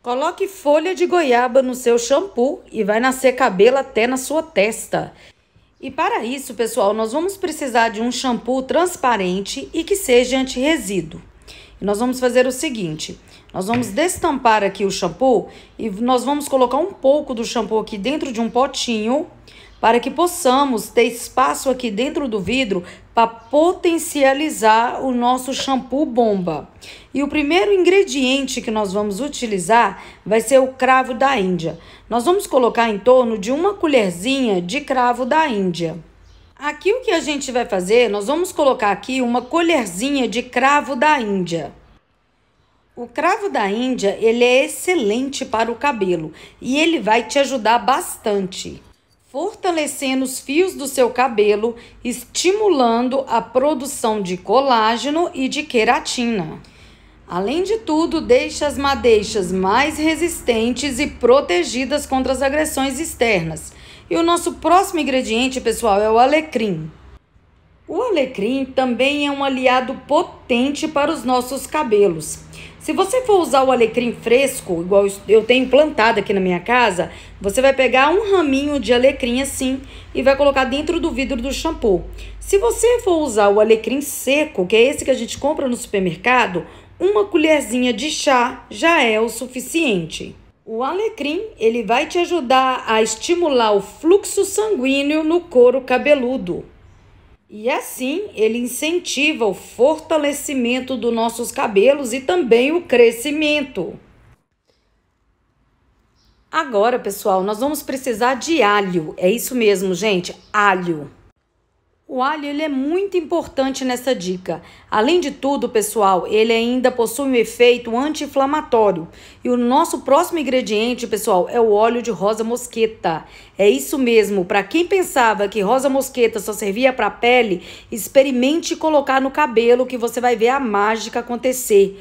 Coloque folha de goiaba no seu shampoo e vai nascer cabelo até na sua testa. E para isso, pessoal, nós vamos precisar de um shampoo transparente e que seja anti-resíduo. Nós vamos fazer o seguinte, nós vamos destampar aqui o shampoo e nós vamos colocar um pouco do shampoo aqui dentro de um potinho para que possamos ter espaço aqui dentro do vidro para potencializar o nosso shampoo bomba. E o primeiro ingrediente que nós vamos utilizar vai ser o cravo da Índia. Nós vamos colocar em torno de uma colherzinha de cravo da Índia. Aqui o que a gente vai fazer, nós vamos colocar aqui uma colherzinha de cravo da Índia. O cravo da Índia, ele é excelente para o cabelo e ele vai te ajudar bastante fortalecendo os fios do seu cabelo, estimulando a produção de colágeno e de queratina. Além de tudo, deixa as madeixas mais resistentes e protegidas contra as agressões externas. E o nosso próximo ingrediente, pessoal, é o alecrim. O alecrim também é um aliado potente para os nossos cabelos. Se você for usar o alecrim fresco, igual eu tenho plantado aqui na minha casa, você vai pegar um raminho de alecrim assim e vai colocar dentro do vidro do shampoo. Se você for usar o alecrim seco, que é esse que a gente compra no supermercado, uma colherzinha de chá já é o suficiente. O alecrim, ele vai te ajudar a estimular o fluxo sanguíneo no couro cabeludo. E assim ele incentiva o fortalecimento dos nossos cabelos e também o crescimento. Agora, pessoal, nós vamos precisar de alho. É isso mesmo, gente, alho. O alho ele é muito importante nessa dica. Além de tudo, pessoal, ele ainda possui um efeito anti-inflamatório. E o nosso próximo ingrediente, pessoal, é o óleo de rosa mosqueta. É isso mesmo. Para quem pensava que rosa mosqueta só servia para pele, experimente colocar no cabelo que você vai ver a mágica acontecer.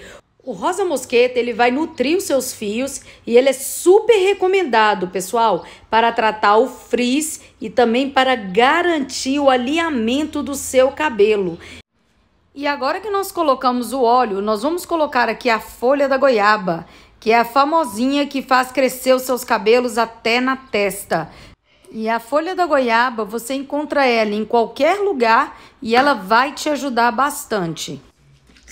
O rosa mosqueta ele vai nutrir os seus fios e ele é super recomendado, pessoal, para tratar o frizz e também para garantir o alinhamento do seu cabelo. E agora que nós colocamos o óleo, nós vamos colocar aqui a folha da goiaba, que é a famosinha que faz crescer os seus cabelos até na testa. E a folha da goiaba, você encontra ela em qualquer lugar e ela vai te ajudar bastante.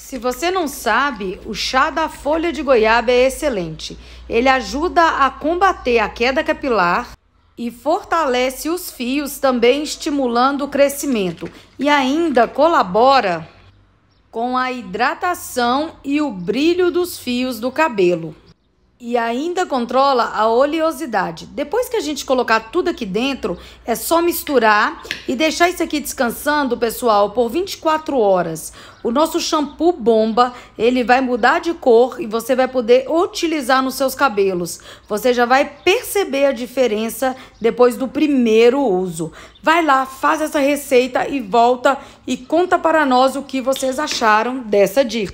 Se você não sabe, o chá da folha de goiaba é excelente. Ele ajuda a combater a queda capilar e fortalece os fios, também estimulando o crescimento, e ainda colabora com a hidratação e o brilho dos fios do cabelo e ainda controla a oleosidade. Depois que a gente colocar tudo aqui dentro, é só misturar e deixar isso aqui descansando, pessoal, por 24 horas. O nosso shampoo bomba, ele vai mudar de cor e você vai poder utilizar nos seus cabelos. Você já vai perceber a diferença depois do primeiro uso. Vai lá, faz essa receita e volta e conta para nós o que vocês acharam dessa dica.